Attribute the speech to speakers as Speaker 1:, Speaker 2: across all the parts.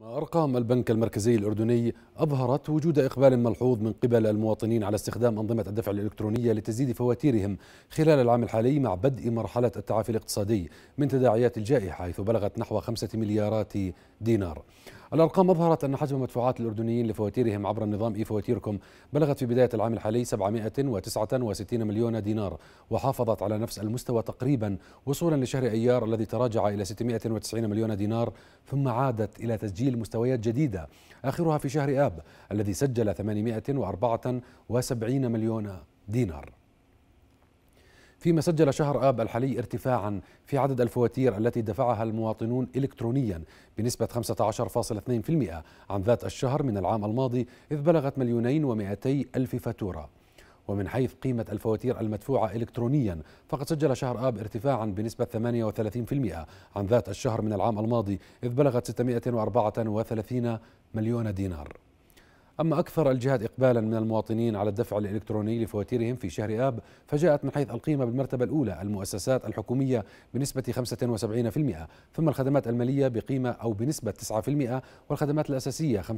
Speaker 1: ما أرقام البنك المركزي الأردني أظهرت وجود إقبال ملحوظ من قبل المواطنين على استخدام أنظمة الدفع الإلكترونية لتزيد فواتيرهم خلال العام الحالي مع بدء مرحلة التعافي الاقتصادي من تداعيات الجائحة حيث بلغت نحو خمسة مليارات دينار الأرقام أظهرت أن حجم مدفوعات الأردنيين لفواتيرهم عبر النظام إي فواتيركم بلغت في بداية العام الحالي 769 مليون دينار وحافظت على نفس المستوى تقريبا وصولا لشهر أيار الذي تراجع إلى 690 مليون دينار ثم عادت إلى تسجيل مستويات جديدة آخرها في شهر آب الذي سجل 874 مليون دينار فيما سجل شهر آب الحالي ارتفاعا في عدد الفواتير التي دفعها المواطنون إلكترونيا بنسبة 15.2% عن ذات الشهر من العام الماضي إذ بلغت مليونين ومائتي ألف فاتورة ومن حيث قيمة الفواتير المدفوعة إلكترونيا فقد سجل شهر آب ارتفاعا بنسبة 38% عن ذات الشهر من العام الماضي إذ بلغت 634 مليون دينار أما أكثر الجهات إقبالا من المواطنين على الدفع الإلكتروني لفواتيرهم في شهر آب فجاءت من حيث القيمة بالمرتبة الأولى المؤسسات الحكومية بنسبة 75% ثم الخدمات المالية بقيمة أو بنسبة 9% والخدمات الأساسية 5%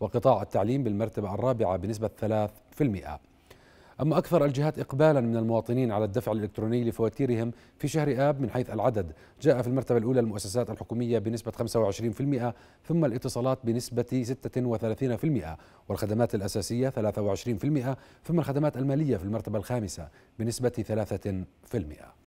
Speaker 1: وقطاع التعليم بالمرتبة الرابعة بنسبة 3% أما أكثر الجهات إقبالا من المواطنين على الدفع الإلكتروني لفواتيرهم في شهر آب من حيث العدد جاء في المرتبة الأولى المؤسسات الحكومية بنسبة 25% ثم الاتصالات بنسبة 36% والخدمات الأساسية 23% ثم الخدمات المالية في المرتبة الخامسة بنسبة 3%